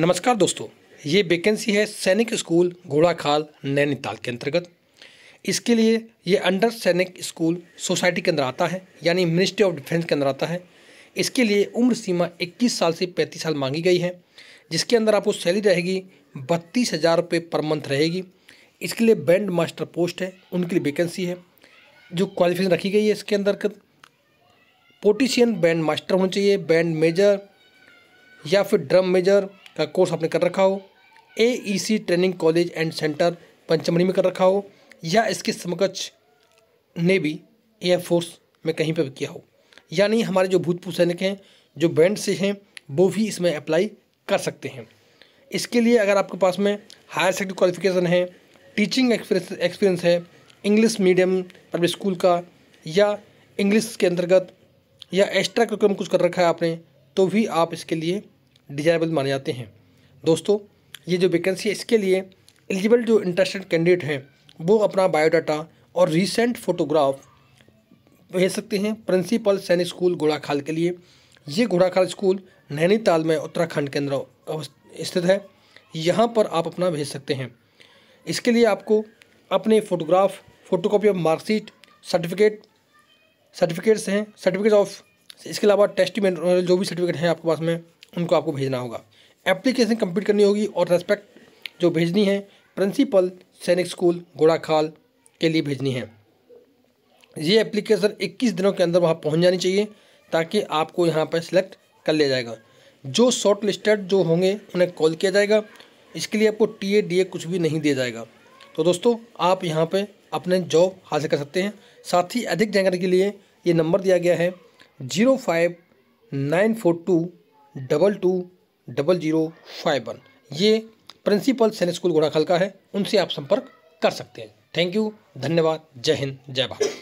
नमस्कार दोस्तों ये वैकेंसी है सैनिक स्कूल घोड़ाखाल नैनीताल के अंतर्गत इसके लिए ये अंडर सैनिक स्कूल सोसाइटी के अंदर आता है यानी मिनिस्ट्री ऑफ डिफेंस के अंदर आता है इसके लिए उम्र सीमा 21 साल से 35 साल मांगी गई है जिसके अंदर आपको सैलरी रहेगी बत्तीस हज़ार रुपये पर मंथ रहेगी इसके लिए बैंड मास्टर पोस्ट है उनके लिए वैकेंसी है जो क्वालिफिकेशन रखी गई है इसके अंदर पोटिशियन बैंड मास्टर होना चाहिए बैंड मेजर या फिर ड्रम मेजर का कोर्स आपने कर रखा हो a training college and centre Pachmarhi में कर रखा हो या इसके समकक्ष नेवी एयरफोर्स में कहीं पर भी किया हो यानी हमारे जो भूतपूर्व सैनिक हैं जो बैंड से हैं वो भी इसमें अप्लाई कर सकते हैं इसके लिए अगर आपके पास में हायर सेकेंडरी क्वालिफिकेशन है टीचिंग एक्सपीरियंस है इंग्लिश मीडियम पब्लिक स्कूल का या इंग्लिश के अंतर्गत या एक्स्ट्रा करिकुलम कुछ कर रखा है आपने तो भी आप इसके लिए डिजायरेबल माने जाते हैं दोस्तों ये जो वैकेंसी है इसके लिए एलिजिबल जो इंटरेस्टेड कैंडिडेट हैं वो अपना बायोडाटा और रिसेंट फोटोग्राफ भेज सकते हैं प्रिंसिपल सैन्य स्कूल घोड़ाखाल के लिए ये घोड़ाखाल स्कूल नैनीताल में उत्तराखंड के अंदर स्थित है यहाँ पर आप अपना भेज सकते हैं इसके लिए आपको अपने photograph photo copy of marksheet certificate certificates हैं सर्टिफिकेट ऑफ इसके अलावा टेस्ट जो भी सर्टिफिकेट हैं आपके पास में उनको आपको भेजना होगा एप्लीकेशन कंप्लीट करनी होगी और रेस्पेक्ट जो भेजनी है प्रिंसिपल सैनिक स्कूल घोड़ाखाल के लिए भेजनी है ये एप्लीकेशन 21 दिनों के अंदर वहाँ पहुँच जानी चाहिए ताकि आपको यहाँ पर सिलेक्ट कर लिया जाएगा जो शॉर्ट लिस्टेड जो होंगे उन्हें कॉल किया जाएगा इसके लिए आपको टी ए डी ए कुछ भी नहीं दिया जाएगा तो दोस्तों आप यहाँ पर अपने जॉब हासिल कर सकते हैं साथ ही अधिक जानकारी के लिए ये नंबर दिया गया है zero five nine four two double two double zero five one ये प्रिंसिपल सैनिक स्कूल गोड़ाखल का है उनसे आप संपर्क कर सकते हैं थैंक यू धन्यवाद जय हिंद जय भारत